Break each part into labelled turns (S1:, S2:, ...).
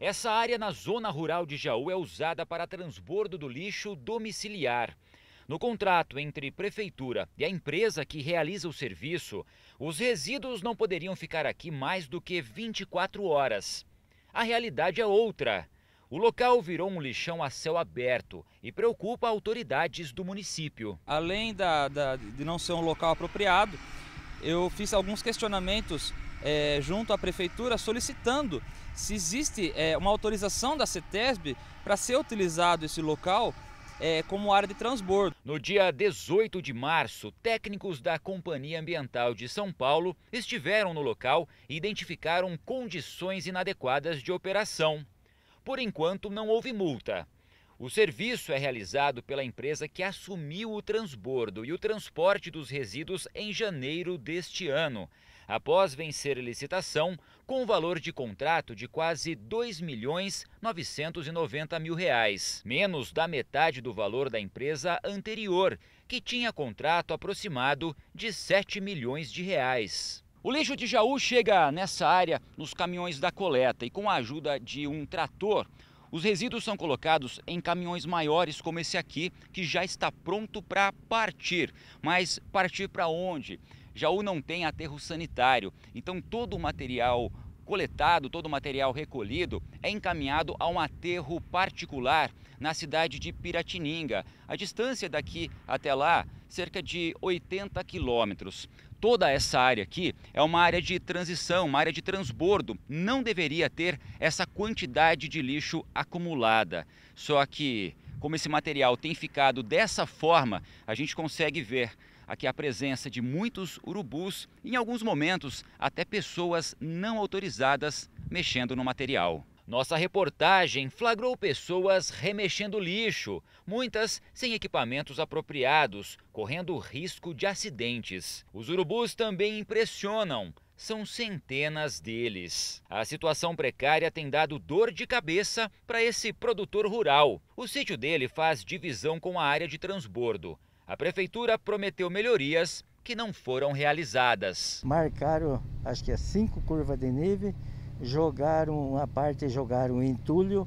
S1: Essa área na zona rural de Jaú é usada para transbordo do lixo domiciliar. No contrato entre prefeitura e a empresa que realiza o serviço, os resíduos não poderiam ficar aqui mais do que 24 horas. A realidade é outra. O local virou um lixão a céu aberto e preocupa autoridades do município. Além da, da, de não ser um local apropriado, eu fiz alguns questionamentos é, junto à prefeitura solicitando se existe é, uma autorização da CETESB para ser utilizado esse local é, como área de transbordo. No dia 18 de março, técnicos da Companhia Ambiental de São Paulo estiveram no local e identificaram condições inadequadas de operação. Por enquanto, não houve multa. O serviço é realizado pela empresa que assumiu o transbordo e o transporte dos resíduos em janeiro deste ano, após vencer licitação com um valor de contrato de quase R$ 2 mil reais, menos da metade do valor da empresa anterior, que tinha contrato aproximado de R$ 7 milhões de reais. O lixo de Jaú chega nessa área nos caminhões da coleta e com a ajuda de um trator, os resíduos são colocados em caminhões maiores, como esse aqui, que já está pronto para partir. Mas partir para onde? Jaú não tem aterro sanitário, então todo o material coletado, todo o material recolhido, é encaminhado a um aterro particular na cidade de Piratininga. A distância daqui até lá, cerca de 80 quilômetros. Toda essa área aqui é uma área de transição, uma área de transbordo. Não deveria ter essa quantidade de lixo acumulada. Só que como esse material tem ficado dessa forma, a gente consegue ver aqui a presença de muitos urubus em alguns momentos, até pessoas não autorizadas mexendo no material. Nossa reportagem flagrou pessoas remexendo lixo, muitas sem equipamentos apropriados, correndo risco de acidentes. Os urubus também impressionam são centenas deles. A situação precária tem dado dor de cabeça para esse produtor rural. O sítio dele faz divisão com a área de transbordo. A prefeitura prometeu melhorias que não foram realizadas.
S2: Marcaram, acho que é cinco curvas de neve, jogaram a parte, jogaram o entulho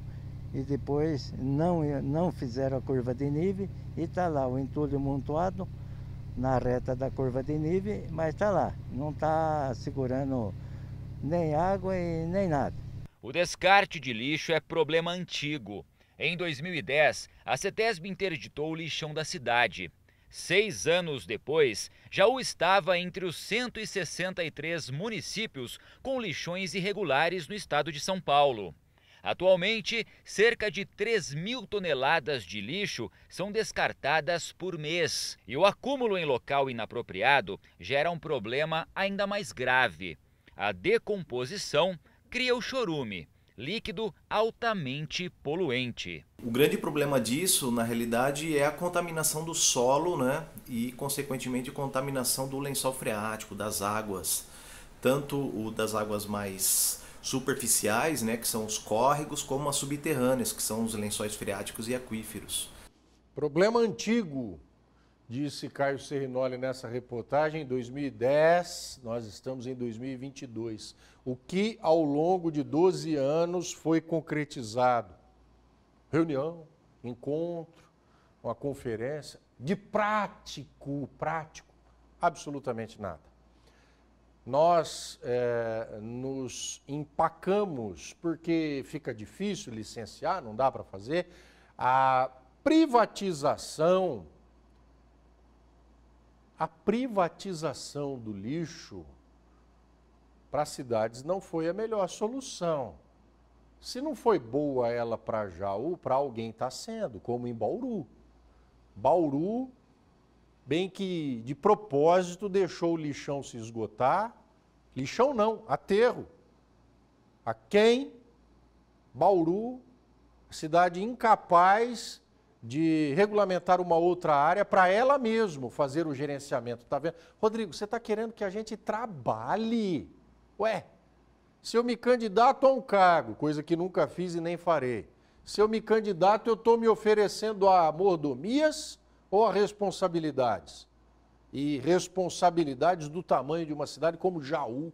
S2: e depois não, não fizeram a curva de neve e está lá o entulho montado na reta da curva de nível, mas está lá, não está segurando nem água e nem nada.
S1: O descarte de lixo é problema antigo. Em 2010, a CETESB interditou o lixão da cidade. Seis anos depois, Jaú estava entre os 163 municípios com lixões irregulares no estado de São Paulo. Atualmente, cerca de 3 mil toneladas de lixo são descartadas por mês. E o acúmulo em local inapropriado gera um problema ainda mais grave. A decomposição cria o chorume, líquido altamente poluente.
S2: O grande problema disso, na realidade, é a contaminação do solo né? e, consequentemente, contaminação do lençol freático, das águas, tanto o das águas mais superficiais, né, que são os córregos, como as subterrâneas, que são os lençóis freáticos e aquíferos. Problema antigo, disse Caio Serrinoli nessa reportagem, em 2010, nós estamos em 2022. O que ao longo de 12 anos foi concretizado? Reunião, encontro, uma conferência, de prático, prático, absolutamente nada nós é, nos empacamos porque fica difícil licenciar, não dá para fazer. A privatização, a privatização do lixo para as cidades não foi a melhor solução. Se não foi boa ela para Jaú, para alguém está sendo, como em Bauru. Bauru bem que de propósito deixou o lixão se esgotar. Lixão não, aterro. A quem Bauru, cidade incapaz de regulamentar uma outra área para ela mesma fazer o gerenciamento, tá vendo? Rodrigo, você está querendo que a gente trabalhe? Ué, se eu me candidato a um cargo, coisa que nunca fiz e nem farei, se eu me candidato, eu estou me oferecendo a mordomias ou a responsabilidades? E responsabilidades do tamanho de uma cidade como Jaú,